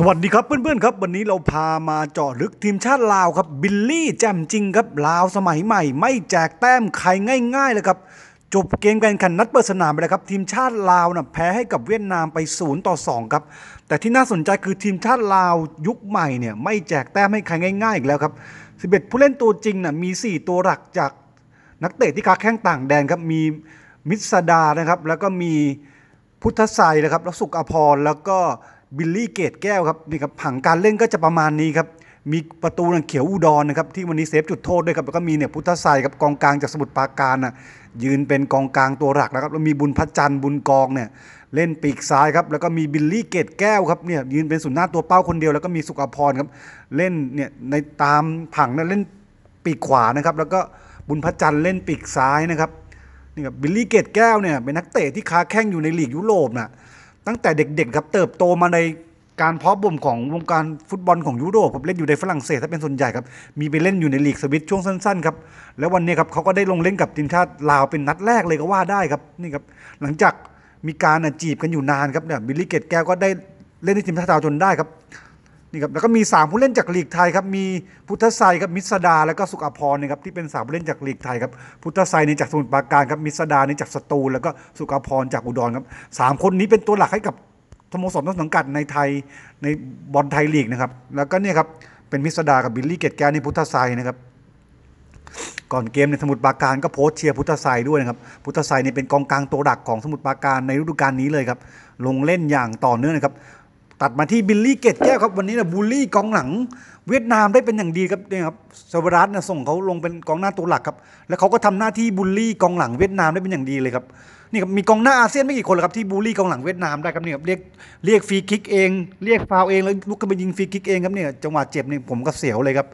สวัสดีครับเพื่อนๆครับ วันนี้เราพามาเจาะลึกทีมชาติลาวครับบิลลี่ แจ่มจริงครับ ลาวสมัยใหม่ ไม่แจกแต้มใครง่ายๆเลยครับจบเกมการแข่งนัดเปิดสนามไปเลยครับ ทีมชาติลาวนะแพ้ให้กับเวียดนามไป 0 ต่อ2ครับแต่ที่น่าสนใจคือทีมชาติลาวยุคใหม่เนี่ย ไม่แจกแต้มให้ใครง่ายๆอีกแล้วครับ11 ผู้เล่นตัวจริงนะมี 4 ตัวหลักจาก นักเตะที่ค้าแข้งต่างแดนครับมีมิสดานะครับแล้วก็มีพุทธไซนะครับแล้วสุกอภรแล้วก็บิลลี่เกตแก้วครับนี่ครับผังการเล่นก็จะประมาณนี้ครับมีประตูนเขียวอุดรนะครับที่วันนี้เซฟจุดโทษด้วยครับแล้วก็มีเนี่ยพุทธศัยกับกองกลางจากสมุทรปราการนะยืนเป็นกองกลางตัวหลักนะครับแล้วมีบุญพรชจันทร์บุญกองเนี่ยเล่นปีกซ้ายครับแล้วก็มีบิลลี่เกตแก้วครับเนี่ยยืนเป็นสุนหน้าตัวเป้าคนเดียว แล้วก็มีสุขพรครับเล่นเนี่ยในตามผังนะเล่นปีกขวานะครับแล้วก็บุญพรชจันทร์เล่นปีกซ้ายนะครับนี่ครับบิลลี่เกตแก้วเนี่ยเป็นนักเตะที่ค้าแข้งอยู่ในลีกยุโรปนะ่ะตั้งแต่เด็กๆครับเติบโตมาในการเพาะบ่มของวงการฟุตบอลของยุโรปผมเล่นอยู่ในฝรั่งเศสถ้าเป็นส่วนใหญ่ครับมีไปเล่นอยู่ในลีกสวิตช่วงสั้นๆครับแล้ววันนี้ครับเขาก็ได้ลงเล่นกับทีมชาติลาวเป็นนัดแรกเลยก็ว่าได้ครับนี่ครับหลังจากมีการจีบกันอยู่นานครับเนี่ยบิลลี่เกตแก้วก็ได้เล่นในทีมชาติลาวจนได้ครับนี่ครับแล้วก็มี3ผู้เล่นจากลีกไทยครับมีพุทธไซครับมิสดาแล้วก็สุขอภรนะครับ ที่เป็น3ผู้เล่นจากลีกไทยครับพุทธไซในจากสมุทรปราการครับมิสดาในจากสตูลแล้วก็สุขอภรจากอุดรครับสามคนนี้เป็นตัวหลักให้กับสโมสรต้นสังกัดในไทยในบอลไทยลีกนะครับ แล้วก็เนี่ยครับเป็นมิสดากับบิลลี่เกตแก้ในพุทธไซนะครับ ก่อนเกมในสมุทรปราการ ก็โพสเชียร์พุทธไซด้วยนะครับ พุทธไซเนี่ยเป็นกองกลางตัวหลักของสมุทรปราการในฤดูกาลนี้เลยครับ ลงเล่นอย่างต่อเนื่องนะครับตัดมาที่บิลลี่เกตแก้วครับวันนี้นะบูลลี่กองหลังเวียดนามได้เป็นอย่างดีครับเนี่ยครับสวรัเนะส่งเขาลงเป็นกองหน้าตัวหลักครับ แล้วเขาก็ทำหน้าที่บูลลี่กองหลังเวียดนามได้เป็นอย่างดีเลยครับนี่ครับมีกองหน้าอาเซียนไม่กี่คนเลยครับที่บูลลี่กองหลังเวียดนามได้ครับนี่ครับเรียกเรียกฟรีคิกเองเรียกฟาวเองแล้วลุกขึ้นไปยิงฟรีคิกเองครับเนี่ยจังหวะเจ็บนี่ผมก็เสียวเลยครับ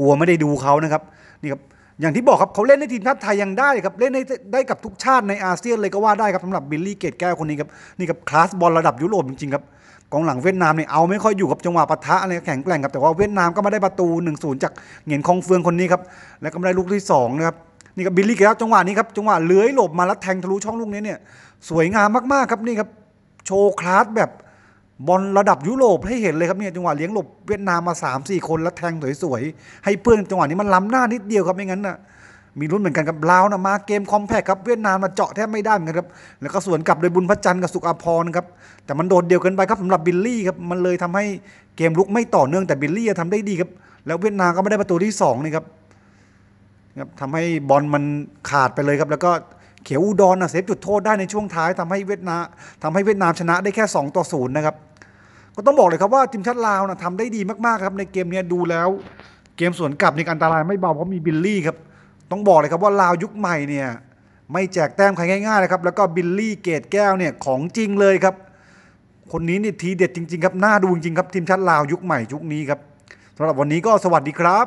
กลัวไม่ได้ดูเขานะครับนี่ครับอย่างที่บอกครับเขาเล่นในทีมชาติไทยยังได้ครับเล่นได้ได้กับทุกชาติในอาเซียนเลยก็ว่าได้ครับสำหรับบิลลี่เกตแก้วคนนี้ครับนี่ครับ คลาสบอลระดับยุโรปจริงๆครับกองหลังเวียดนามเนี่ยเอาไม่ค่อยอยู่กับจังหวะปะทะอะไรแข็งแกร่งครับแต่ว่าเวียดนามก็มาได้ประตู 1-0จากเหงียนคองเฟืองคนนี้ครับแล้วก็ได้ลูกที่2นะครับนี่ครับบิลลี่เกตจังหวะนี้ครับจังหวะเลื้อยหลบมาแล้วแทงทะลุช่องลูกนี้เนี่ยสวยงามมากๆครับนี่ครับโชว์คลาสแบบบอลระดับยุโรปให้เห็นเลยครับเนี่ยจังหวะเลี้ยงหลบเวียดนามมา 3 4 คนแล้วแทงสวยๆ ให้เพื่อนจังหวะนี้มันล้ำหน้านิดเดียวครับไม่งั้นน่ะมีรุ่นเหมือนกันกับลาวนะมาเกมคอมแพคครับ เวียดนามมาเจาะแทบไม่ได้เหมือนกันครับแล้วก็สวนกลับโดยบุญพระจันทร์กับสุขอภรครับแต่มันโดดเดียวกันไปครับสำหรับบิลลี่ครับมันเลยทำให้เกมลุกไม่ต่อเนื่องแต่บิลลี่ทำได้ดีครับ แล้วเวียดนามก็ไม่ได้ประตูที่2นี่ครับครับทำให้บอลมันขาดไปเลยครับแล้วก็เขียวอุดรนะเซฟจุดโทษได้ในช่วงท้ายทำให้เวียดนามทำให้เวียดนามชนะได้แค่ 2 ต่อศูนย์นะครับก็ต้องบอกเลยครับว่าทีมชาติลาวนะทำได้ดีมากๆครับในเกมนี้ดูแล้วเกมสวนกลับนี่อันตรายไม่เบาเพราะมีบิลลี่ครับต้องบอกเลยครับว่าลาวยุคใหม่เนี่ยไม่แจกแต้มใครง่ายๆนะครับ แล้วก็บิลลี่เกตแก้วเนี่ยของจริงเลยครับ คนนี้นี่ทีเด็ดจริงๆครับน่าดูจริงครับทีมชาติลาวยุคใหม่ยุคนี้ครับสำหรับวันนี้ก็สวัสดีครับ